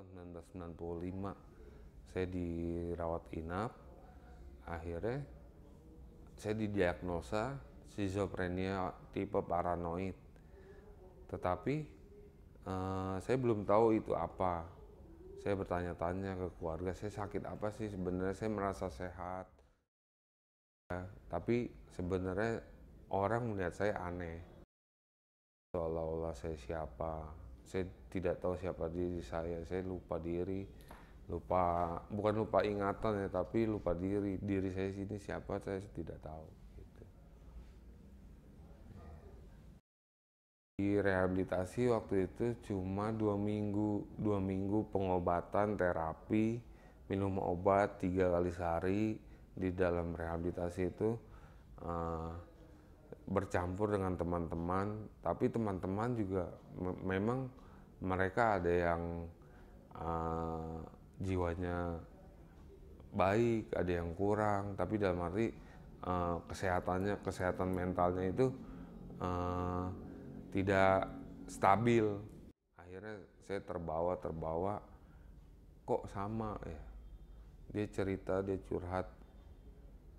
tahun 1995 saya dirawat inap. Akhirnya saya didiagnosa schizophrenia tipe paranoid. Tetapi uh, saya belum tahu itu apa. Saya bertanya-tanya ke keluarga, saya sakit apa sih sebenarnya? Saya merasa sehat. Ya, tapi sebenarnya orang melihat saya aneh. Seolah-olah saya siapa saya tidak tahu siapa diri saya saya lupa diri lupa bukan lupa ingatan ya tapi lupa diri diri saya sini siapa saya tidak tahu gitu. di rehabilitasi waktu itu cuma dua minggu dua minggu pengobatan terapi minum obat tiga kali sehari di dalam rehabilitasi itu uh, bercampur dengan teman-teman tapi teman-teman juga me memang mereka ada yang uh, jiwanya baik ada yang kurang tapi dalam arti uh, kesehatannya kesehatan mentalnya itu uh, tidak stabil akhirnya saya terbawa terbawa kok sama ya dia cerita dia curhat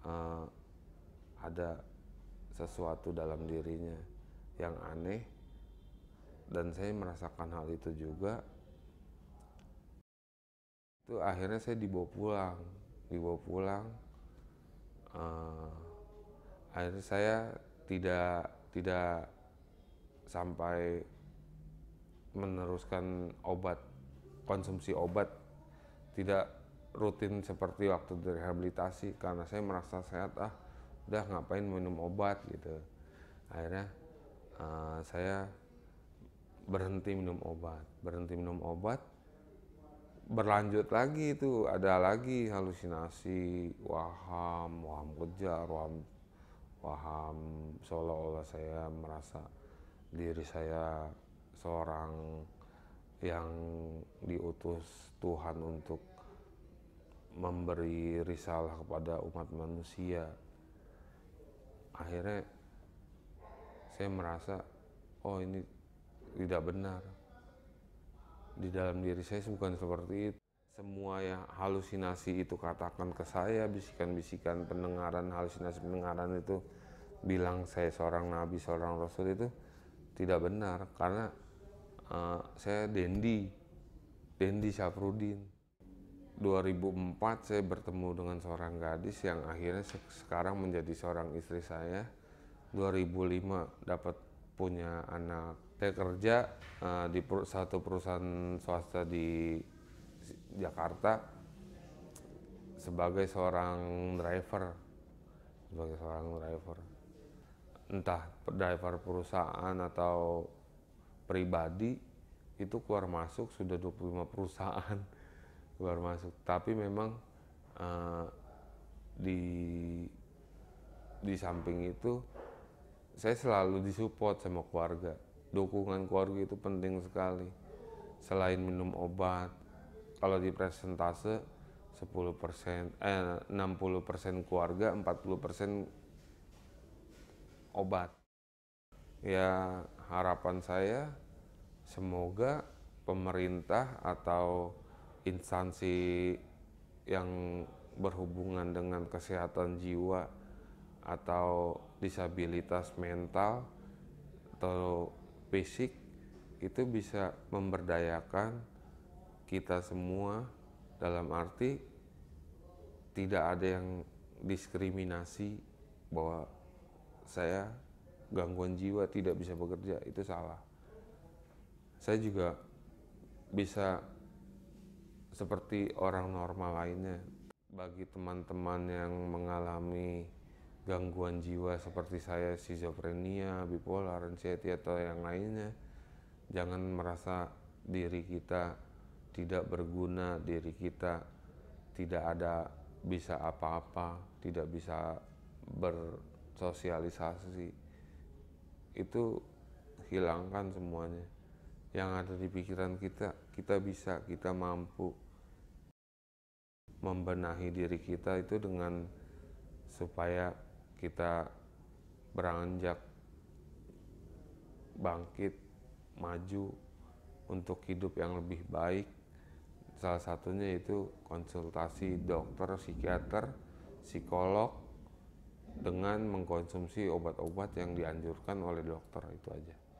uh, ada sesuatu dalam dirinya yang aneh dan saya merasakan hal itu juga itu akhirnya saya dibawa pulang dibawa pulang uh, akhirnya saya tidak tidak sampai meneruskan obat konsumsi obat tidak rutin seperti waktu rehabilitasi karena saya merasa sehat ah udah ngapain minum obat gitu akhirnya uh, saya berhenti minum obat berhenti minum obat berlanjut lagi itu ada lagi halusinasi waham waham kejar waham waham seolah-olah saya merasa diri saya seorang yang diutus Tuhan untuk memberi risalah kepada umat manusia akhirnya saya merasa oh ini tidak benar di dalam diri saya bukan seperti itu semua yang halusinasi itu katakan ke saya bisikan-bisikan pendengaran halusinasi pendengaran itu bilang saya seorang nabi seorang rasul itu tidak benar karena uh, saya Dendi Dendi Syafrudin 2004 saya bertemu dengan seorang gadis yang akhirnya sekarang menjadi seorang istri saya. 2005 dapat punya anak. Saya kerja uh, di per, satu perusahaan swasta di Jakarta sebagai seorang driver. Sebagai seorang driver. Entah driver perusahaan atau pribadi itu keluar masuk sudah 25 perusahaan baru masuk tapi memang uh, di di samping itu saya selalu disupport sama keluarga dukungan keluarga itu penting sekali selain minum obat kalau di presentase 10% eh 60% keluarga 40% obat ya harapan saya semoga pemerintah atau instansi yang berhubungan dengan kesehatan jiwa atau disabilitas mental atau fisik itu bisa memberdayakan kita semua dalam arti tidak ada yang diskriminasi bahwa saya gangguan jiwa tidak bisa bekerja itu salah saya juga bisa seperti orang normal lainnya. Bagi teman-teman yang mengalami gangguan jiwa seperti saya, schizophrenia, bipolar, anxiety atau yang lainnya, jangan merasa diri kita tidak berguna, diri kita tidak ada bisa apa-apa, tidak bisa bersosialisasi. Itu hilangkan semuanya yang ada di pikiran kita, kita bisa, kita mampu membenahi diri kita itu dengan supaya kita beranjak bangkit maju untuk hidup yang lebih baik salah satunya itu konsultasi dokter psikiater psikolog dengan mengkonsumsi obat-obat yang dianjurkan oleh dokter itu aja